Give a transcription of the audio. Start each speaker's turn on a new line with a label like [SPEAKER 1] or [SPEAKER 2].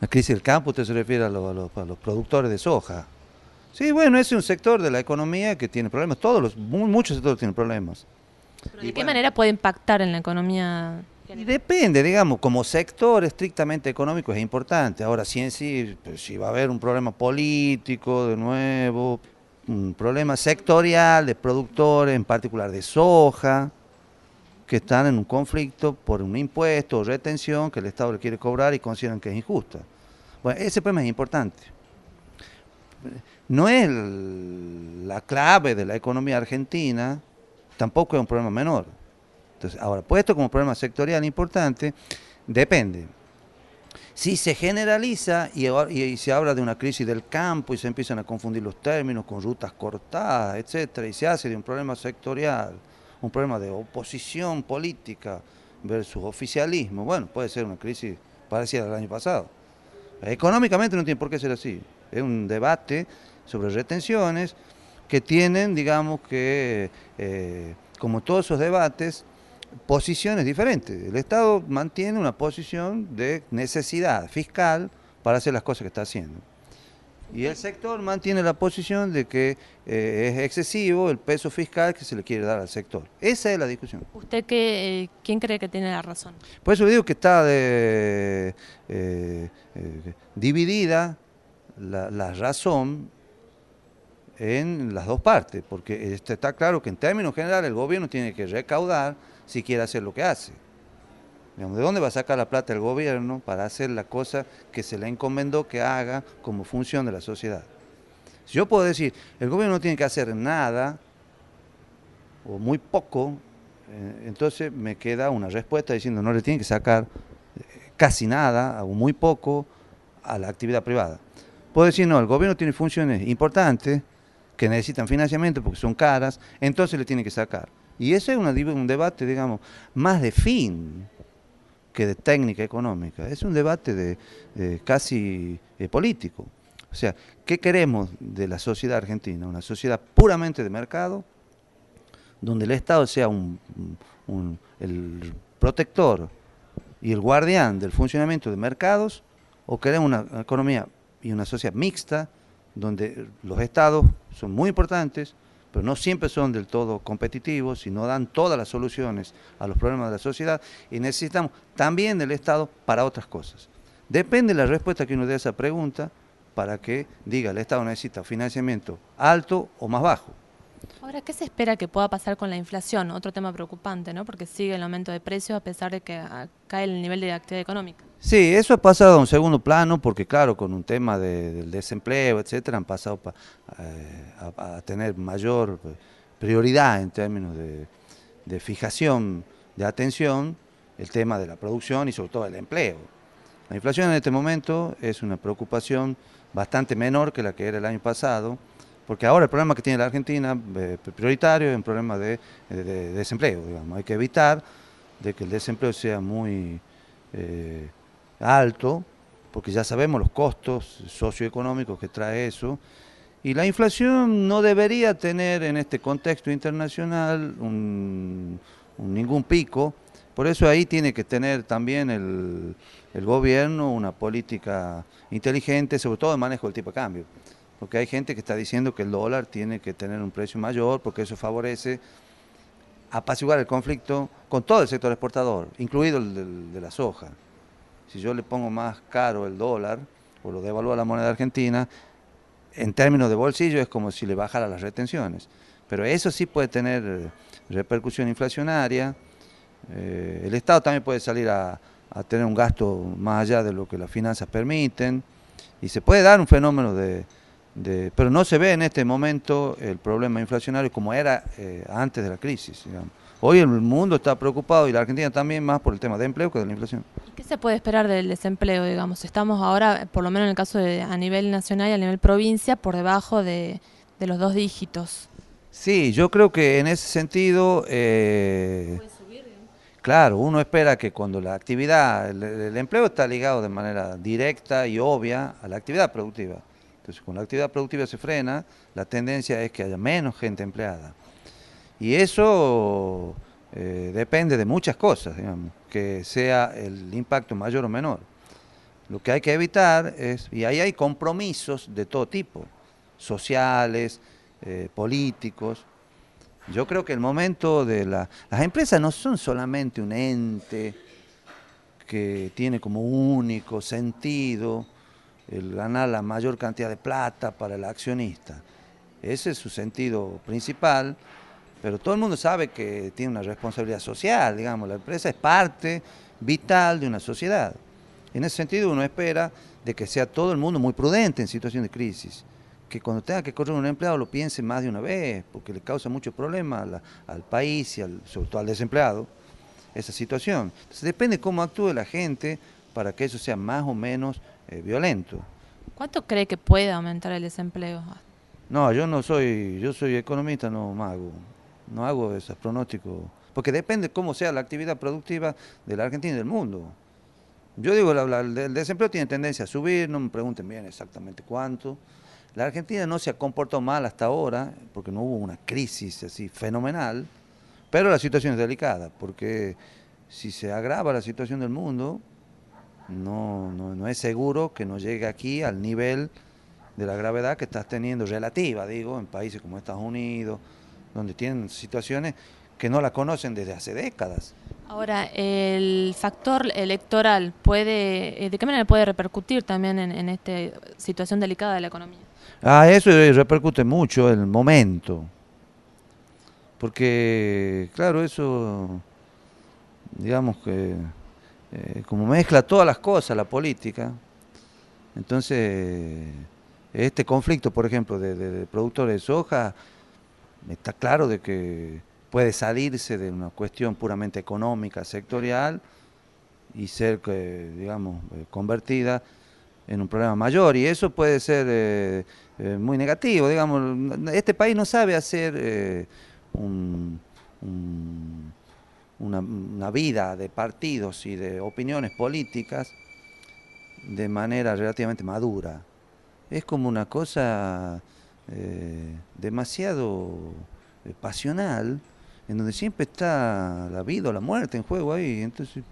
[SPEAKER 1] La crisis del campo, usted se refiere a, los productores de soja. Sí, bueno, es un sector de la economía que tiene problemas. Todos los, muchos sectores tienen problemas.
[SPEAKER 2] ¿De qué manera puede impactar en la economía?
[SPEAKER 1] Y depende, digamos, como sector estrictamente económico es importante. Ahora, sí en sí, pues, si va a haber un problema político de nuevo, un problema sectorial de productores, en particular de soja, que están en un conflicto por un impuesto o retención que el Estado le quiere cobrar y consideran que es injusta. Bueno, ese problema es importante. No es la clave de la economía argentina, tampoco es un problema menor. Entonces, ahora, puesto como problema sectorial importante, depende. Si se generaliza y, y, se habla de una crisis del campo y se empiezan a confundir los términos con rutas cortadas, etcétera, y se hace de un problema sectorial un problema de oposición política versus oficialismo. Bueno, puede ser una crisis parecida al año pasado. Económicamente no tiene por qué ser así. Es un debate sobre retenciones que tienen, digamos que, eh, como todos esos debates, posiciones diferentes. El Estado mantiene una posición de necesidad fiscal para hacer las cosas que está haciendo. Y el sector mantiene la posición de que eh, es excesivo el peso fiscal que se le quiere dar al sector. Esa es la discusión.
[SPEAKER 2] ¿Usted qué, eh, quién cree que tiene la razón?
[SPEAKER 1] Pues yo digo que está de, eh, dividida la, razón en las dos partes, porque este, está claro que en términos generales el gobierno tiene que recaudar si quiere hacer lo que hace. ¿De dónde va a sacar la plata el gobierno para hacer la cosa que se le encomendó que haga como función de la sociedad? Si yo puedo decir, el gobierno no tiene que hacer nada o muy poco, eh, entonces me queda una respuesta diciendo no le tiene que sacar eh, casi nada o muy poco a la actividad privada. Puedo decir, no, el gobierno tiene funciones importantes que necesitan financiamiento porque son caras, entonces le tiene que sacar. Y eso es un debate, digamos, más de fin que de técnica económica, es un debate de, casi eh, político. O sea, ¿qué queremos de la sociedad argentina? Una sociedad puramente de mercado, donde el Estado sea el protector y el guardián del funcionamiento de mercados, o queremos una economía y una sociedad mixta, donde los Estados son muy importantes, pero no siempre son del todo competitivos y no dan todas las soluciones a los problemas de la sociedad y necesitamos también del Estado para otras cosas. Depende de la respuesta que uno dé a esa pregunta para que diga el Estado necesita financiamiento alto o más bajo.
[SPEAKER 2] Ahora, ¿qué se espera que pueda pasar con la inflación? Otro tema preocupante, ¿no? Porque sigue el aumento de precios a pesar de que cae el nivel de actividad económica.
[SPEAKER 1] Sí, eso ha pasado a un segundo plano porque claro, con un tema del desempleo, etcétera, han pasado eh, a, tener mayor eh, prioridad en términos de, fijación de atención el tema de la producción y sobre todo el empleo. La inflación en este momento es una preocupación bastante menor que la que era el año pasado, porque ahora el problema que tiene la Argentina eh, prioritario es un problema de, desempleo, digamos. Hay que evitar de que el desempleo sea muy alto, porque ya sabemos los costos socioeconómicos que trae eso, y la inflación no debería tener en este contexto internacional ningún pico, por eso ahí tiene que tener también el, gobierno una política inteligente, sobre todo de manejo del tipo de cambio, porque hay gente que está diciendo que el dólar tiene que tener un precio mayor, porque eso favorece apaciguar el conflicto con todo el sector exportador, incluido el de, de la soja si yo le pongo más caro el dólar o lo devalúa la moneda argentina, en términos de bolsillo es como si le bajara las retenciones. Pero eso sí puede tener eh, repercusión inflacionaria. Eh, el Estado también puede salir a, tener un gasto más allá de lo que las finanzas permiten. Y se puede dar un fenómeno de... pero no se ve en este momento el problema inflacionario como era eh, antes de la crisis. Hoy el mundo está preocupado y la Argentina también más por el tema de empleo que de la inflación.
[SPEAKER 2] qué se puede esperar del desempleo, digamos? Estamos ahora, por lo menos en el caso a nivel nacional y a nivel provincia, por debajo de, los dos dígitos.
[SPEAKER 1] Sí, yo creo que en ese sentido... Eh, Claro, uno espera que cuando la actividad, el empleo está ligado de manera directa y obvia a la actividad productiva. Entonces, cuando la actividad productiva se frena, la tendencia es que haya menos gente empleada. Y eso eh, depende de muchas cosas, digamos, que sea el impacto mayor o menor. Lo que hay que evitar es, y ahí hay compromisos de todo tipo, sociales, eh, políticos. Yo creo que el momento de la, las empresas no son solamente un ente que tiene como único sentido el ganar la mayor cantidad de plata para el accionista. Ese es su sentido principal pero todo el mundo sabe que tiene una responsabilidad social, digamos, la empresa es parte vital de una sociedad. En ese sentido uno espera de que sea todo el mundo muy prudente en situación de crisis, que cuando tenga que correr un empleado lo piense más de una vez, porque le causa mucho problema al país y al, sobre todo al desempleado esa situación. Entonces depende cómo actúe la gente para que eso sea más o menos eh, violento.
[SPEAKER 2] ¿Cuánto cree que puede aumentar el desempleo?
[SPEAKER 1] No, yo no soy, yo soy economista, no mago no hago esos pronósticos, porque depende cómo sea la actividad productiva de la Argentina y del mundo. Yo digo, el desempleo tiene tendencia a subir, no me pregunten bien exactamente cuánto. La Argentina no se ha comportado mal hasta ahora, porque no hubo una crisis así fenomenal, pero la situación es delicada, porque si se agrava la situación del mundo, no, no, no es seguro que no llegue aquí al nivel de la gravedad que estás teniendo relativa, digo, en países como Estados Unidos, donde tienen situaciones que no la conocen desde hace décadas.
[SPEAKER 2] Ahora, el factor electoral puede, eh, ¿de qué manera puede repercutir también en, esta situación delicada de la economía?
[SPEAKER 1] Ah, eso eh, repercute mucho el momento, porque claro, eso, digamos que eh, como mezcla todas las cosas, la política, entonces este conflicto, por ejemplo, de, de productores de soja, está claro de que puede salirse de una cuestión puramente económica, sectorial, y ser, eh, digamos, eh, convertida en un problema mayor. Y eso puede ser eh, muy negativo, digamos. Este país no sabe hacer una vida de partidos y de opiniones políticas de manera relativamente madura. Es como una cosa eh, demasiado eh, pasional, en donde siempre está la vida o la muerte en juego ahí. Entonces,